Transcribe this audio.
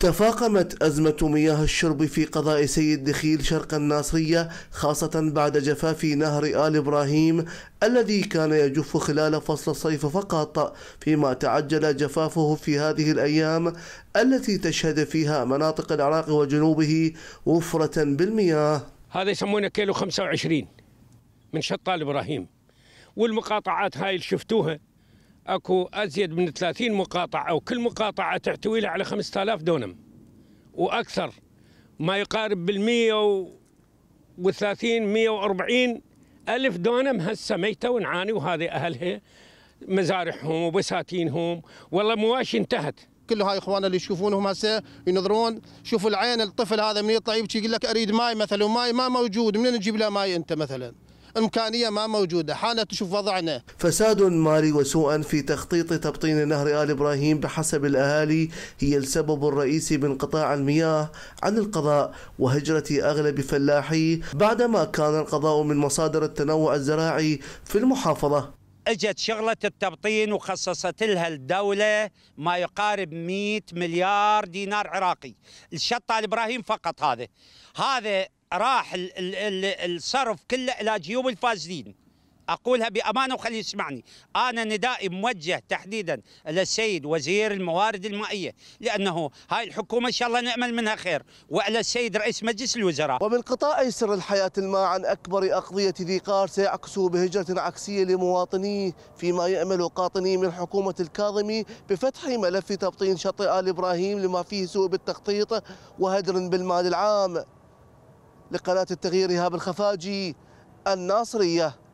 تفاقمت أزمة مياه الشرب في قضاء سيد دخيل شرق الناصرية خاصة بعد جفاف نهر آل إبراهيم الذي كان يجف خلال فصل الصيف فقط فيما تعجل جفافه في هذه الأيام التي تشهد فيها مناطق العراق وجنوبه وفرة بالمياه هذا يسمونه كيلو 25 من شط آل إبراهيم والمقاطعات هاي اللي شفتوها اكو ازيد من 30 مقاطعه وكل مقاطعه تحتوي لها على 5000 دونم واكثر ما يقارب بال 130 140 ألف دونم هسه ميتة ونعاني وهذه أهلها مزارعهم وبساتينهم والله مواشي انتهت كل هاي اخواننا اللي يشوفونهم هسه ينظرون شوفوا العين الطفل هذا من يطلع يبكي يقول لك اريد ماي مثلا وماي ما موجود منين نجيب له ماي انت مثلا إمكانية ما موجودة حالة تشوف وضعنا فساد مالي وسوء في تخطيط تبطين نهر آل إبراهيم بحسب الأهالي هي السبب الرئيسي من قطاع المياه عن القضاء وهجرة أغلب فلاحيه بعدما كان القضاء من مصادر التنوع الزراعي في المحافظة اجت شغله التبطين وخصصت لها الدوله ما يقارب 100 مليار دينار عراقي الشط الابراهيم فقط هذا هذا راح الـ الـ الـ الصرف كله الى جيوب الفاسدين اقولها بامانه وخليه يسمعني انا ندائي موجه تحديدا للسيد وزير الموارد المائيه لانه هاي الحكومه ان شاء الله نامل منها خير والى السيد رئيس مجلس الوزراء ومن قطاع سر الحياه الماء عن اكبر اقضيه ذي قار سيعكس بهجره عكسيه لمواطنيه فيما يامل قاطني من حكومه الكاظمي بفتح ملف تبطين شاطئ ال ابراهيم لما فيه سوء بالتخطيط وهدر بالمال العام لقناة التغيير إيهاب الخفاجي الناصرية